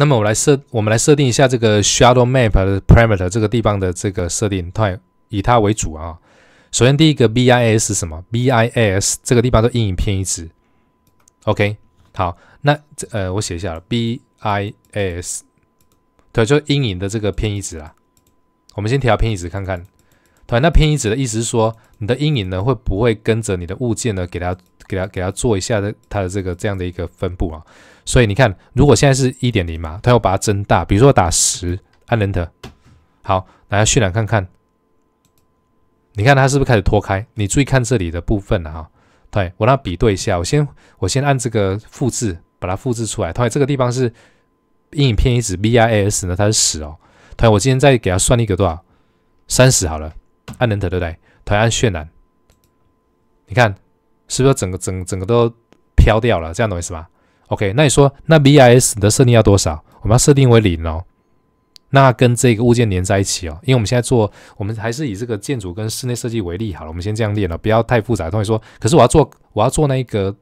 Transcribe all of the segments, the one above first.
那么我来设，我们来设定一下这个 shadow map 的 parameter 这个地方的这个设定，它以它为主啊。首先第一个 b i s 什么？bias 这个地方的阴影偏移值。OK，好，那这呃我写一下了，bias，对，就阴影的这个偏移值啊。我们先调偏移值看看。对，那偏移值的意思是说，你的阴影呢会不会跟着你的物件呢？给它、给它、给它做一下的它的这个这样的一个分布啊。所以你看，如果现在是一点零嘛，它要把它增大，比如说打十，按 Enter，好，来渲染看看。你看它是不是开始脱开？你注意看这里的部分了、啊。对我让它比对一下，我先我先按这个复制，把它复制出来。对，这个地方是阴影偏移值，B I S 呢它是十哦。对，我今天再给它算一个多少？三十好了。按 e n t e r 对不对？再按渲染，你看是不是整个整整个都飘掉了？这样懂意思吧？OK，那你说那 BIS 的设定要多少？我们要设定为零哦。那跟这个物件连在一起哦，因为我们现在做，我们还是以这个建筑跟室内设计为例好了。我们先这样练了，不要太复杂。同学说，可是我要做，我要做那一个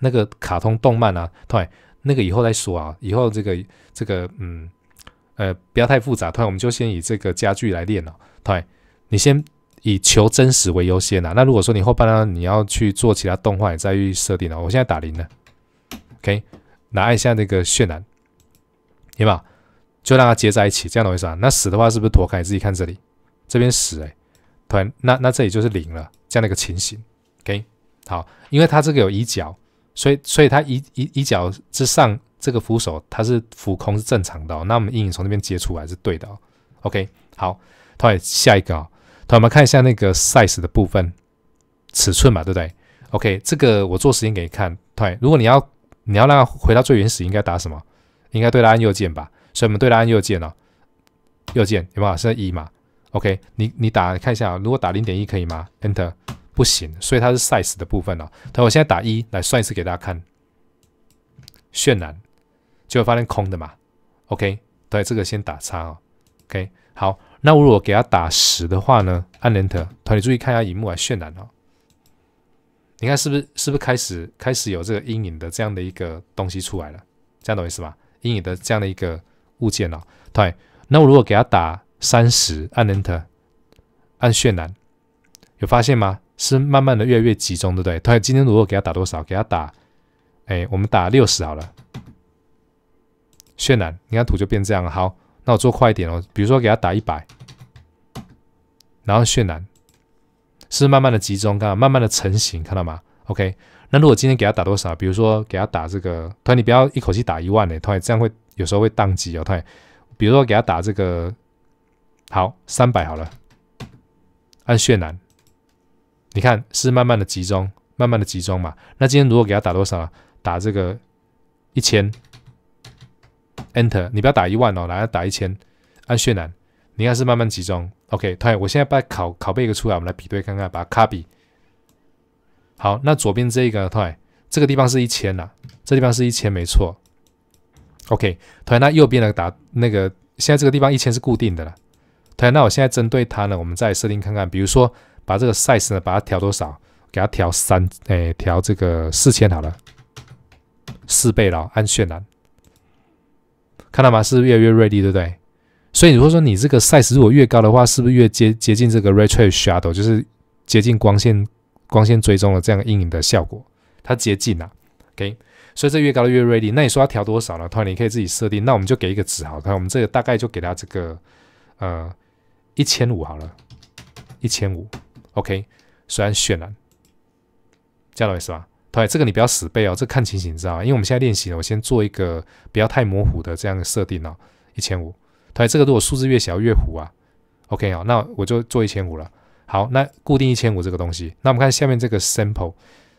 那个卡通动漫啊，同学，那个以后再说啊，以后这个这个嗯呃不要太复杂。同学，我们就先以这个家具来练了，同学。你先以求真实为优先啊。那如果说你后半段你要去做其他动画，你再去设定啊。我现在打零了，OK，拿一下那个渲染，对吧？就让它接在一起，这样意思啊？那死的话是不是脱开？你自己看这里，这边死哎，突然那那这里就是零了，这样的一个情形。OK，好，因为它这个有移角，所以所以它移移移角之上这个扶手它是浮空是正常的。那我们阴影从那边接出来是对的。OK，好，突然下一个啊。同学们看一下那个 size 的部分，尺寸嘛，对不对？OK，这个我做实验给你看。对，如果你要你要让它回到最原始，应该打什么？应该对它按右键吧。所以我们对它按右键哦，右键有没有？现在一嘛。OK，你你打看一下哦，如果打零点一可以吗？Enter 不行，所以它是 size 的部分哦。同我现在打一来算一次给大家看，渲染，结果发现空的嘛。OK，对，这个先打叉哦。OK，好。那我如果给它打十的话呢？按 Enter，同学注意看一下荧幕啊，渲染哦。你看是不是是不是开始开始有这个阴影的这样的一个东西出来了？这样懂意思吧？阴影的这样的一个物件哦。对，那我如果给它打三十，按 Enter，按渲染，有发现吗？是慢慢的越来越集中，对不对？同今天如果给它打多少？给它打，哎，我们打六十好了。渲染，你看图就变这样了。好。那我做快一点哦，比如说给他打一百，然后渲染，是慢慢的集中，看到慢慢的成型，看到吗？OK，那如果今天给他打多少？比如说给他打这个，但你不要一口气打一万嘞，它这样会有时候会宕机哦。它，比如说给他打这个，好三百好了，按渲染，你看是慢慢的集中，慢慢的集中嘛。那今天如果给他打多少？打这个一千。Enter，你不要打一万哦，来打一千，按渲染，你看是慢慢集中。OK，对，我现在把拷拷贝一个出来，我们来比对看看，把卡比。好，那左边这个，对，这个地方是一千啦，这地方是一千，没错。OK，同那右边的打那个，现在这个地方一千是固定的啦。同那我现在针对它呢，我们再设定看看，比如说把这个 size 呢，把它调多少，给它调三，诶，调这个四千好了，四倍了，按渲染。看到吗？是越来越锐利，对不对？所以如果说你这个 size 如果越高的话，是不是越接接近这个 Retrace Shadow，就是接近光线光线追踪的这样阴影的效果？它接近了，OK。所以这越高的越锐利。那你说要调多少呢？同样你可以自己设定。那我们就给一个值好，看我们这个大概就给它这个呃一千五好了，一千五，OK。虽然渲染，样道意思吧？对，这个你不要死背哦，这看情形知道吗？因为我们现在练习了，我先做一个不要太模糊的这样的设定哦，一千五。对，这个如果数字越小越糊啊。OK 哦，那我就做一千五了。好，那固定一千五这个东西。那我们看下面这个 sample，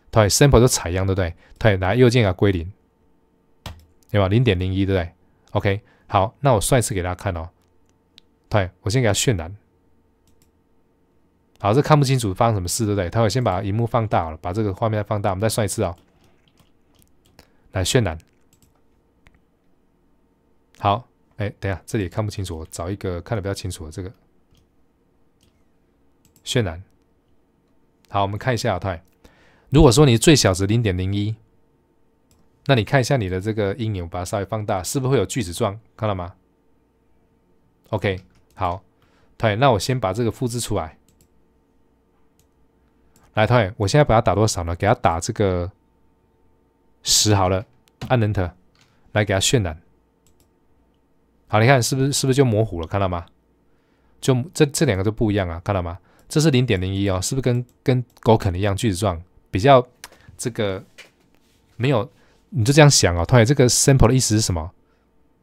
对，sample 就采样对不对？对，来右键啊归零，对吧？零点零一对不对？OK，好，那我算一次给大家看哦。对，我先给它渲染。好，这看不清楚发生什么事，对不对？他会先把荧幕放大了，把这个画面再放大，我们再算一次啊。来渲染，好，哎，等一下，这里看不清楚，我找一个看的比较清楚的这个渲染。好，我们看一下泰。如果说你最小值零点零一，那你看一下你的这个阴影，把它稍微放大，是不是会有锯齿状？看到吗？OK，好，泰，那我先把这个复制出来。来，同学，我现在把它打多少呢？给它打这个十好了，按 Enter，来给它渲染。好，你看是不是是不是就模糊了？看到吗？就这这两个就不一样啊，看到吗？这是零点零一是不是跟跟狗啃的一样锯子状？比较这个没有，你就这样想啊，同学，这个 sample 的意思是什么？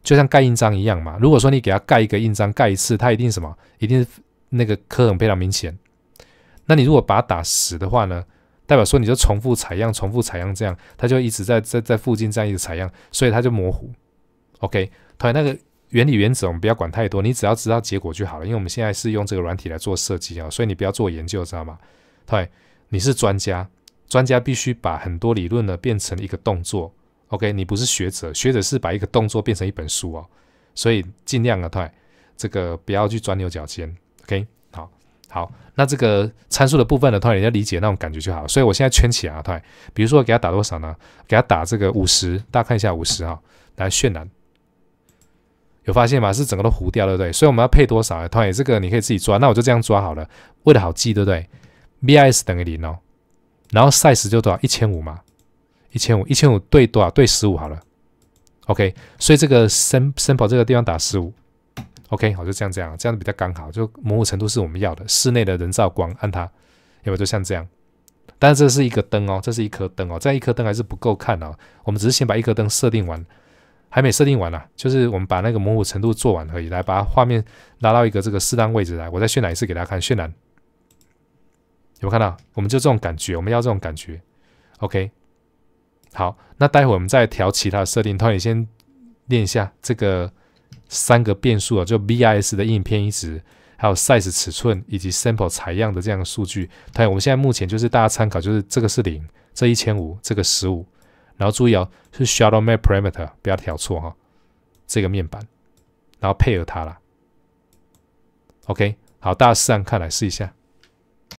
就像盖印章一样嘛。如果说你给它盖一个印章，盖一次，它一定什么？一定那个刻痕非常明显。那你如果把它打死的话呢，代表说你就重复采样，重复采样，这样它就一直在在在附近这样一直采样，所以它就模糊。OK，对，那个原理原则我们不要管太多，你只要知道结果就好了。因为我们现在是用这个软体来做设计啊，所以你不要做研究，知道吗？对，你是专家，专家必须把很多理论呢变成一个动作。OK，你不是学者，学者是把一个动作变成一本书哦，所以尽量的，对，这个不要去钻牛角尖。OK。好，那这个参数的部分呢，同然你要理解那种感觉就好所以我现在圈起来，啊，然，比如说给它打多少呢？给它打这个五十，大家看一下五十哈，来渲染，有发现吗？是整个都糊掉，对不对？所以我们要配多少？突也这个你可以自己抓，那我就这样抓好了，为了好记，对不对？BIS 等于零哦，然后 size 就多少一千五嘛，一千五，一千五对多少？对十五好了，OK，所以这个 sim simple 这个地方打十五。OK，好就这样这样，这样子比较刚好，就模糊程度是我们要的。室内的人造光按它，有没有就像这样？但是这是一个灯哦，这是一颗灯哦，这样一颗灯还是不够看哦。我们只是先把一颗灯设定完，还没设定完呢，就是我们把那个模糊程度做完而已。来，把画面拉到一个这个适当位置来，我再渲染一次给大家看。渲染有没有看到？我们就这种感觉，我们要这种感觉。OK，好，那待会我们再调其他的设定，同学先练一下这个。三个变数啊，就 BIS 的硬影偏移值，还有 size 尺寸以及 sample 采样的这样的数据。它我们现在目前就是大家参考，就是这个是零，这一千五，这个十五，然后注意哦，是 shadow map parameter，不要调错哈，这个面板，然后配合它啦。OK，好，大家试看，来试一下。